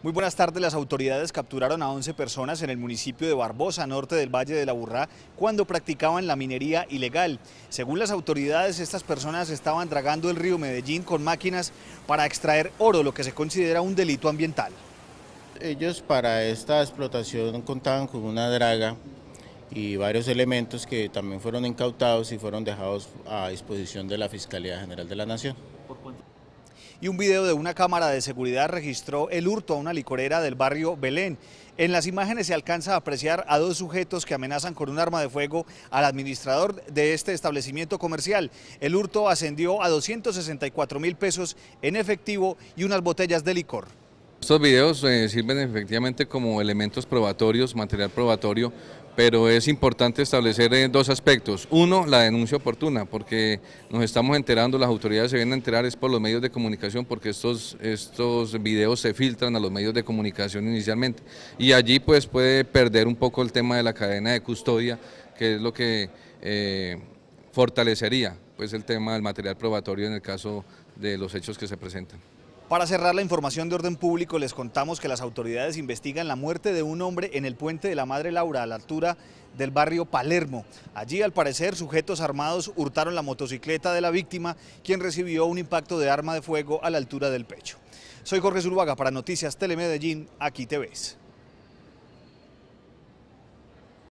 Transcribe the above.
Muy buenas tardes. Las autoridades capturaron a 11 personas en el municipio de Barbosa, norte del Valle de la Burrá, cuando practicaban la minería ilegal. Según las autoridades, estas personas estaban dragando el río Medellín con máquinas para extraer oro, lo que se considera un delito ambiental. Ellos para esta explotación contaban con una draga y varios elementos que también fueron incautados y fueron dejados a disposición de la Fiscalía General de la Nación y un video de una cámara de seguridad registró el hurto a una licorera del barrio Belén. En las imágenes se alcanza a apreciar a dos sujetos que amenazan con un arma de fuego al administrador de este establecimiento comercial. El hurto ascendió a 264 mil pesos en efectivo y unas botellas de licor. Estos videos eh, sirven efectivamente como elementos probatorios, material probatorio pero es importante establecer eh, dos aspectos. Uno, la denuncia oportuna, porque nos estamos enterando, las autoridades se vienen a enterar, es por los medios de comunicación, porque estos, estos videos se filtran a los medios de comunicación inicialmente. Y allí pues puede perder un poco el tema de la cadena de custodia, que es lo que eh, fortalecería pues el tema del material probatorio en el caso de los hechos que se presentan. Para cerrar la información de orden público, les contamos que las autoridades investigan la muerte de un hombre en el puente de la Madre Laura, a la altura del barrio Palermo. Allí, al parecer, sujetos armados hurtaron la motocicleta de la víctima, quien recibió un impacto de arma de fuego a la altura del pecho. Soy Jorge Zuluaga para Noticias Telemedellín, aquí te ves.